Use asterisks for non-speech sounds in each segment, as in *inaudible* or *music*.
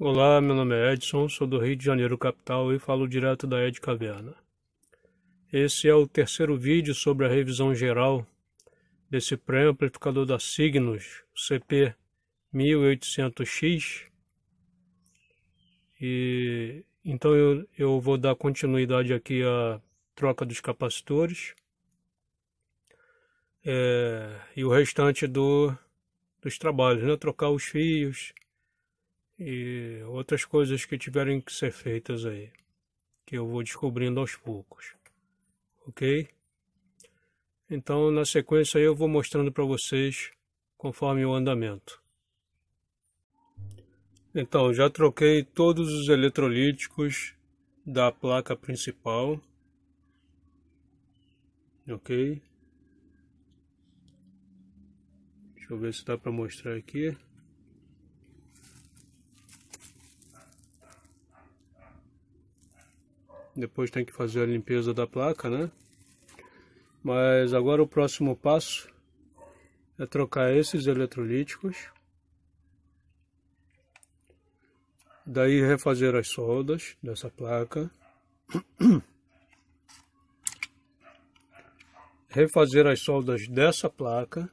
Olá, meu nome é Edson, sou do Rio de Janeiro, capital, e falo direto da Ed Caverna. Esse é o terceiro vídeo sobre a revisão geral desse pré-amplificador da Signos CP 1800X. E então eu, eu vou dar continuidade aqui à troca dos capacitores é, e o restante do, dos trabalhos, né? trocar os fios e outras coisas que tiverem que ser feitas aí, que eu vou descobrindo aos poucos ok? Então, na sequência, eu vou mostrando para vocês conforme o andamento. Então, já troquei todos os eletrolíticos da placa principal, ok? Deixa eu ver se dá para mostrar aqui. Depois tem que fazer a limpeza da placa, né? Mas agora o próximo passo é trocar esses eletrolíticos. Daí refazer as soldas dessa placa. *clears throat* refazer as soldas dessa placa.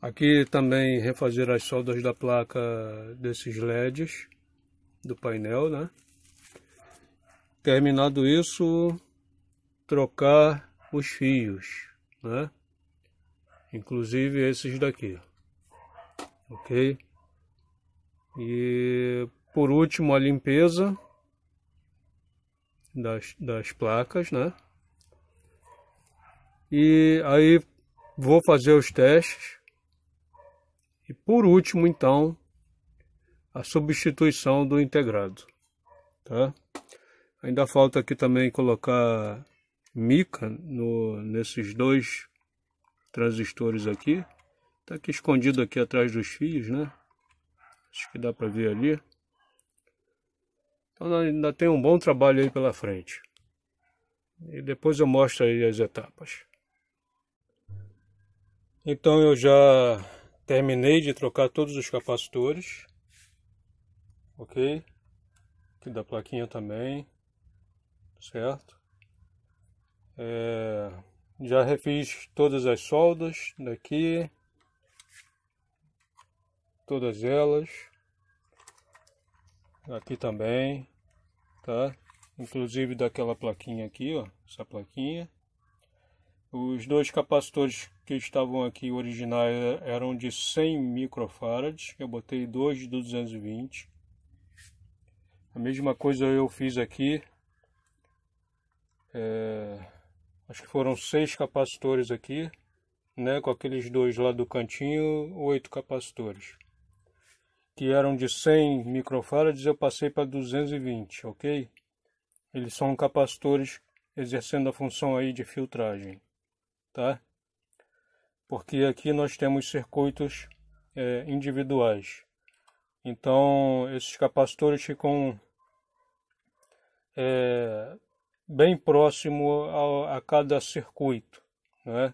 Aqui também refazer as soldas da placa desses LEDs do painel, né? Terminado isso, trocar os fios, né? Inclusive esses daqui, ok? E por último a limpeza das, das placas, né? E aí vou fazer os testes. E por último, então, a substituição do integrado. Tá? Ainda falta aqui também colocar mica no, nesses dois transistores aqui. Está aqui escondido aqui atrás dos fios, né? Acho que dá para ver ali. Então ainda tem um bom trabalho aí pela frente. E depois eu mostro aí as etapas. Então eu já terminei de trocar todos os capacitores ok? Aqui da plaquinha também, certo? É, já refiz todas as soldas daqui, todas elas, aqui também, tá? Inclusive daquela plaquinha aqui, ó, essa plaquinha. Os dois capacitores que estavam aqui originais eram de 100 microfarads, eu botei dois de 220 a mesma coisa eu fiz aqui. É, acho que foram seis capacitores aqui, né? Com aqueles dois lá do cantinho, oito capacitores. Que eram de 100 microfarads, eu passei para 220, ok? Eles são capacitores exercendo a função aí de filtragem, tá? Porque aqui nós temos circuitos é, individuais. Então, esses capacitores ficam é, bem próximo a cada circuito, né?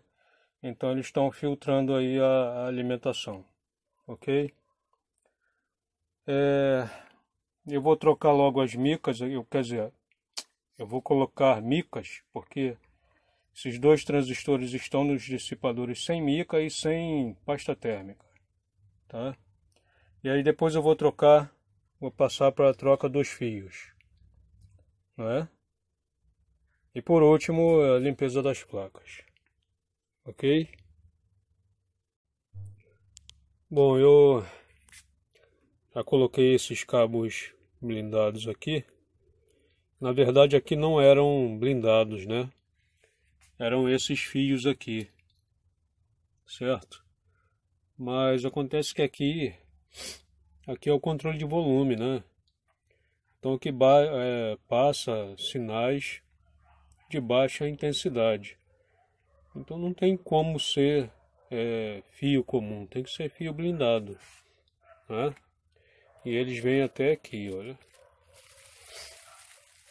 Então eles estão filtrando aí a, a alimentação, ok? É, eu vou trocar logo as micas, eu, quer dizer, eu vou colocar micas, porque esses dois transistores estão nos dissipadores sem mica e sem pasta térmica, tá? E aí depois eu vou trocar, vou passar para a troca dos fios né? E por último, a limpeza das placas. Ok? Bom, eu já coloquei esses cabos blindados aqui. Na verdade, aqui não eram blindados, né? Eram esses fios aqui, certo? Mas acontece que aqui, aqui é o controle de volume, né? então que é, passa sinais de baixa intensidade. Então não tem como ser é, fio comum, tem que ser fio blindado. Né? E eles vêm até aqui, olha.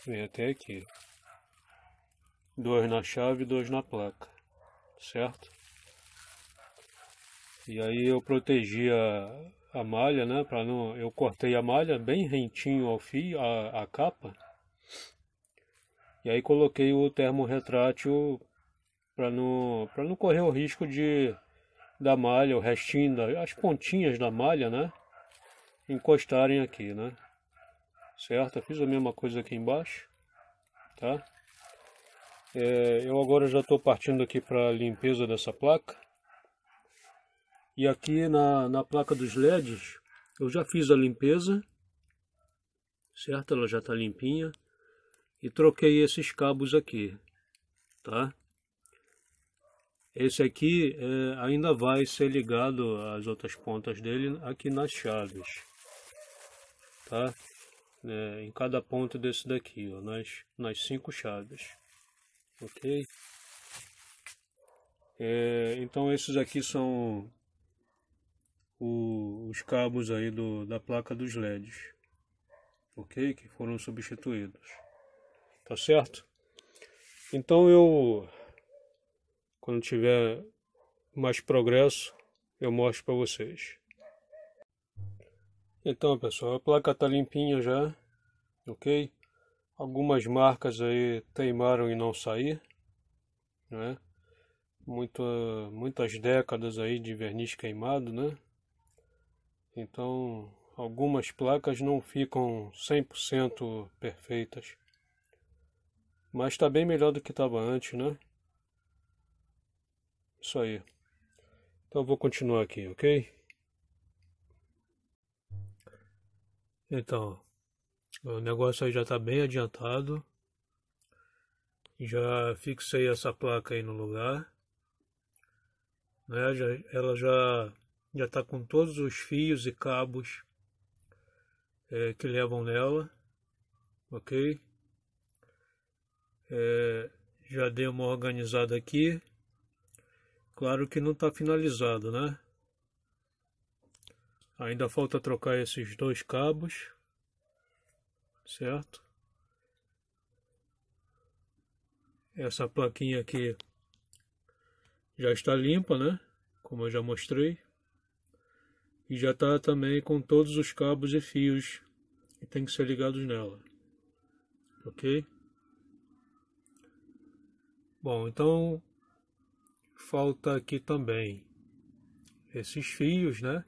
Vem até aqui. Dois na chave, dois na placa. Certo? E aí eu protegi a, a malha, né? Para não, eu cortei a malha bem rentinho ao fio, a, a capa. E aí coloquei o termo retrátil para não, para não correr o risco de da malha, o restinho, da, as pontinhas da malha, né? Encostarem aqui, né? Certo? fiz a mesma coisa aqui embaixo, tá? É, eu agora já estou partindo aqui para a limpeza dessa placa. E aqui na, na placa dos LEDs, eu já fiz a limpeza, certo? Ela já está limpinha. E troquei esses cabos aqui, tá? Esse aqui é, ainda vai ser ligado às outras pontas dele aqui nas chaves, tá? É, em cada ponto desse daqui, ó, nas, nas cinco chaves, ok? É, então esses aqui são o, os cabos aí do, da placa dos LEDs, ok? Que foram substituídos, tá certo? Então eu, quando tiver mais progresso, eu mostro para vocês. Então pessoal, a placa tá limpinha já, ok? Algumas marcas aí teimaram em não sair, né? Muita, muitas décadas aí de verniz queimado, né? Então, algumas placas não ficam 100% perfeitas. Mas está bem melhor do que estava antes, né? Isso aí. Então, vou continuar aqui, ok? Então, o negócio aí já está bem adiantado. Já fixei essa placa aí no lugar. Né? Já, ela já já está com todos os fios e cabos é, que levam nela, ok? É, já dei uma organizada aqui, claro que não está finalizado, né? Ainda falta trocar esses dois cabos, certo? Essa plaquinha aqui já está limpa, né? Como eu já mostrei e já está também com todos os cabos e fios que tem que ser ligados nela. Ok? Bom, então falta aqui também esses fios, né?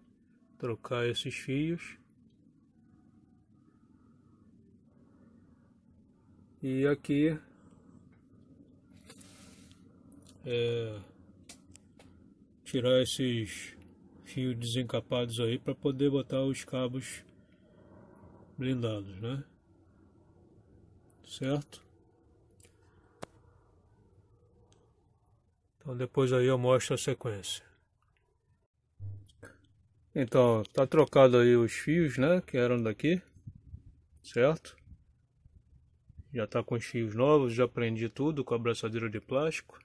Trocar esses fios. E aqui é, tirar esses fios desencapados aí para poder botar os cabos blindados, né? Certo? Então depois aí eu mostro a sequência. Então, tá trocado aí os fios, né, que eram daqui, certo? Já tá com os fios novos, já prendi tudo com a abraçadeira de plástico,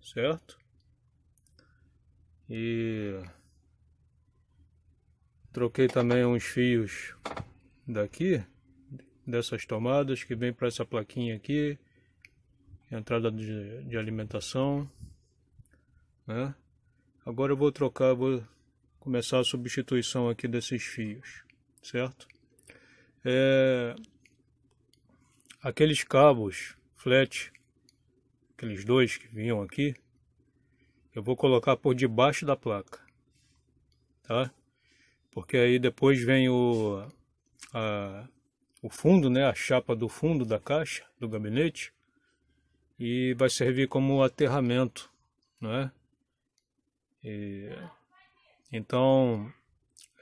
certo? E troquei também uns fios daqui, dessas tomadas que vem para essa plaquinha aqui, entrada de, de alimentação, né? Agora eu vou trocar, vou começar a substituição aqui desses fios, certo? É, aqueles cabos flat, aqueles dois que vinham aqui, eu vou colocar por debaixo da placa, tá? Porque aí depois vem o, a, o fundo, né? A chapa do fundo da caixa, do gabinete. E vai servir como aterramento, né? E, então,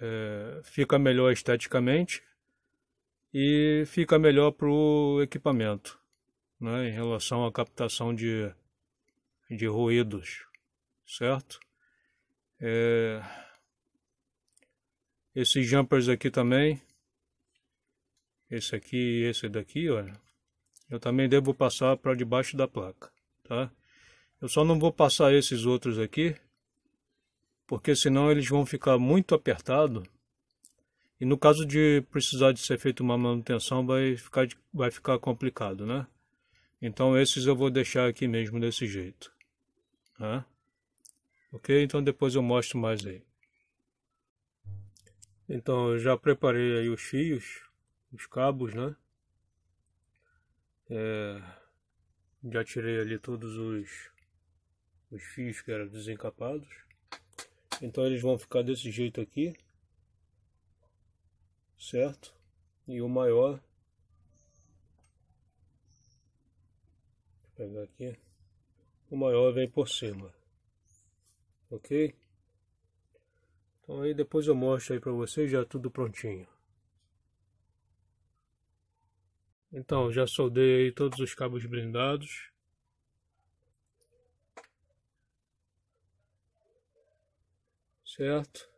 é, fica melhor esteticamente e fica melhor para o equipamento né, em relação à captação de, de ruídos certo? É... Esses jumpers aqui também, esse aqui e esse daqui, olha, eu também devo passar para debaixo da placa, tá? Eu só não vou passar esses outros aqui, porque senão eles vão ficar muito apertados e no caso de precisar de ser feita uma manutenção, vai ficar, vai ficar complicado, né? Então esses eu vou deixar aqui mesmo desse jeito. Né? Ok? Então depois eu mostro mais aí. Então eu já preparei aí os fios, os cabos, né? É, já tirei ali todos os, os fios que eram desencapados. Então eles vão ficar desse jeito aqui, certo? E o maior, vou pegar aqui, o maior vem por cima ok? Então aí depois eu mostro aí para vocês já tudo prontinho. Então, já soldei aí todos os cabos blindados. Certo?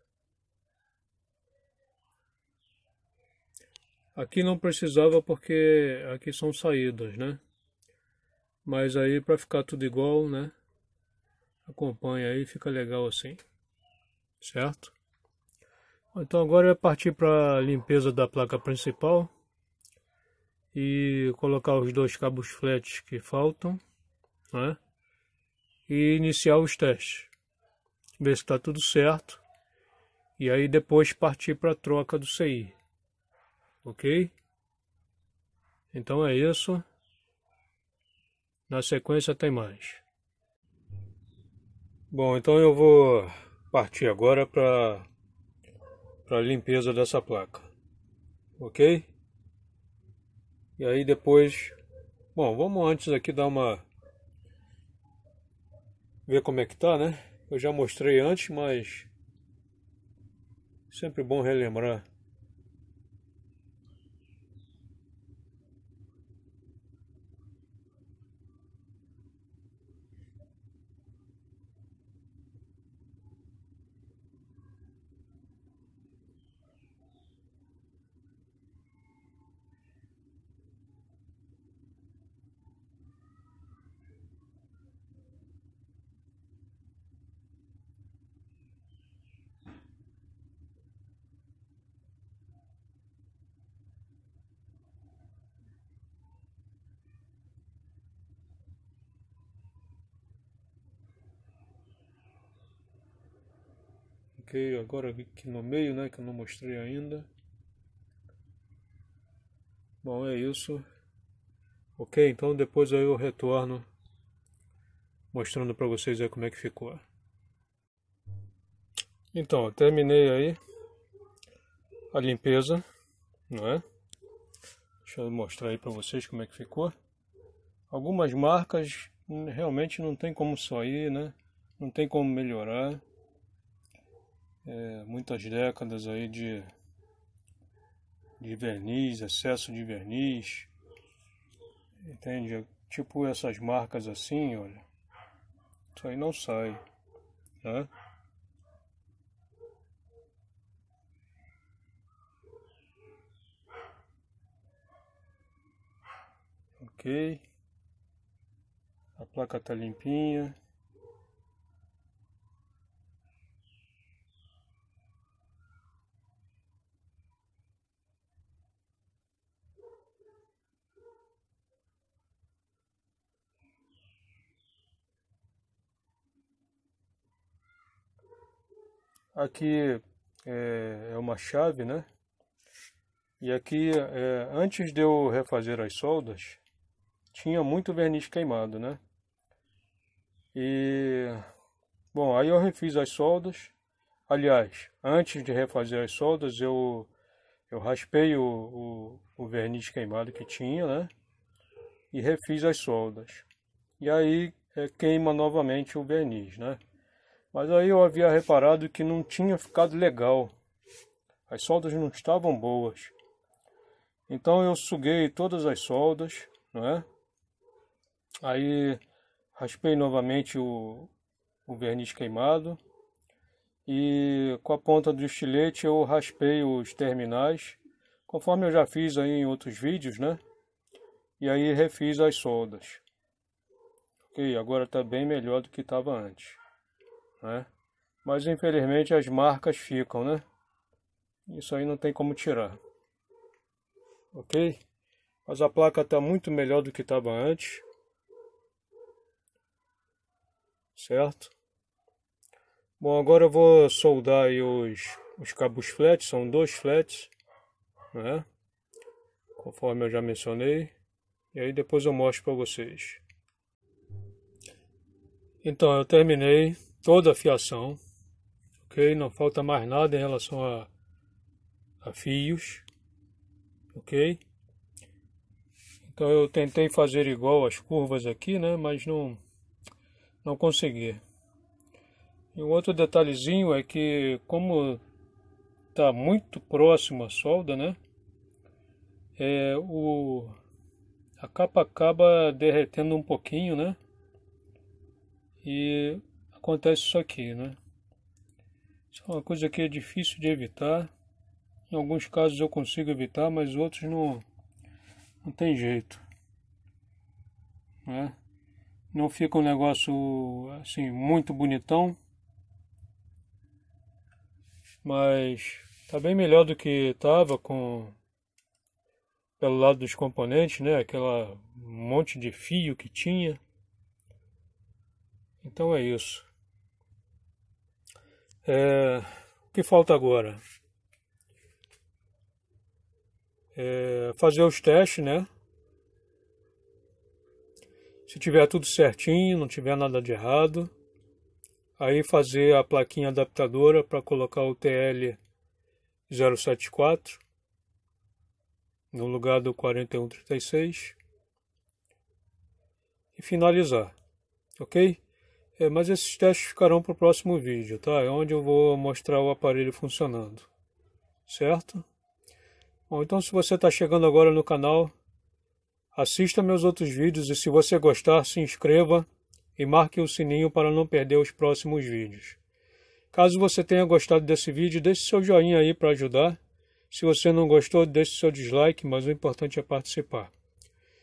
Aqui não precisava porque aqui são saídas, né? Mas aí para ficar tudo igual, né? Acompanha aí, fica legal assim. Certo? Então agora é partir para a limpeza da placa principal e colocar os dois cabos flat que faltam, né? E iniciar os testes, ver se está tudo certo e aí depois partir para a troca do CI, ok? Então é isso. Na sequência tem mais. Bom, então eu vou partir agora para a limpeza dessa placa, ok? E aí depois, bom, vamos antes aqui dar uma, ver como é que tá, né? Eu já mostrei antes, mas sempre bom relembrar. ok, agora aqui no meio, né, que eu não mostrei ainda. Bom, é isso. Ok, então depois aí eu retorno mostrando para vocês aí como é que ficou. Então, terminei aí a limpeza, não é? Deixa eu mostrar aí para vocês como é que ficou. Algumas marcas hum, realmente não tem como sair, né? Não tem como melhorar é, muitas décadas aí de, de verniz, excesso de verniz, entende? Tipo essas marcas assim, olha, isso aí não sai, né? Ok, a placa tá limpinha. Aqui é, é, uma chave, né? E aqui, é, antes de eu refazer as soldas, tinha muito verniz queimado, né? E, bom, aí eu refiz as soldas. Aliás, antes de refazer as soldas, eu, eu raspei o, o, o verniz queimado que tinha, né? E refiz as soldas. E aí é, queima novamente o verniz, né? Mas aí eu havia reparado que não tinha ficado legal. As soldas não estavam boas. Então eu suguei todas as soldas, não é? Aí raspei novamente o, o verniz queimado e com a ponta do estilete eu raspei os terminais, conforme eu já fiz aí em outros vídeos, né? E aí refiz as soldas. Ok, agora está bem melhor do que estava antes né? Mas infelizmente as marcas ficam, né? Isso aí não tem como tirar. Ok? Mas a placa está muito melhor do que estava antes. Certo? Bom, agora eu vou soldar aí os, os cabos flats, são dois flats, né? Conforme eu já mencionei. E aí depois eu mostro para vocês. Então, eu terminei toda a fiação, ok? Não falta mais nada em relação a, a fios, ok? Então eu tentei fazer igual as curvas aqui, né? Mas não, não consegui. E um outro detalhezinho é que como está muito próximo a solda, né? É, o, a capa acaba derretendo um pouquinho, né? E acontece isso aqui, né? Isso é uma coisa que é difícil de evitar. Em alguns casos eu consigo evitar, mas outros não, não tem jeito. Né? Não fica um negócio assim muito bonitão, mas tá bem melhor do que tava com pelo lado dos componentes, né? Aquela monte de fio que tinha. Então é isso. É, o que falta agora? É, fazer os testes, né? Se tiver tudo certinho, não tiver nada de errado, aí fazer a plaquinha adaptadora para colocar o TL 074 no lugar do 4136 e finalizar, ok? É, mas esses testes ficarão para o próximo vídeo, tá? É onde eu vou mostrar o aparelho funcionando, certo? Bom, então se você está chegando agora no canal, assista meus outros vídeos e se você gostar, se inscreva e marque o sininho para não perder os próximos vídeos. Caso você tenha gostado desse vídeo, deixe seu joinha aí para ajudar. Se você não gostou, deixe seu dislike, mas o importante é participar.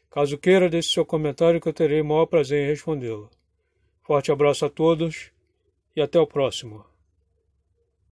Caso queira, deixe seu comentário que eu terei o maior prazer em respondê-lo. Forte abraço a todos e até o próximo.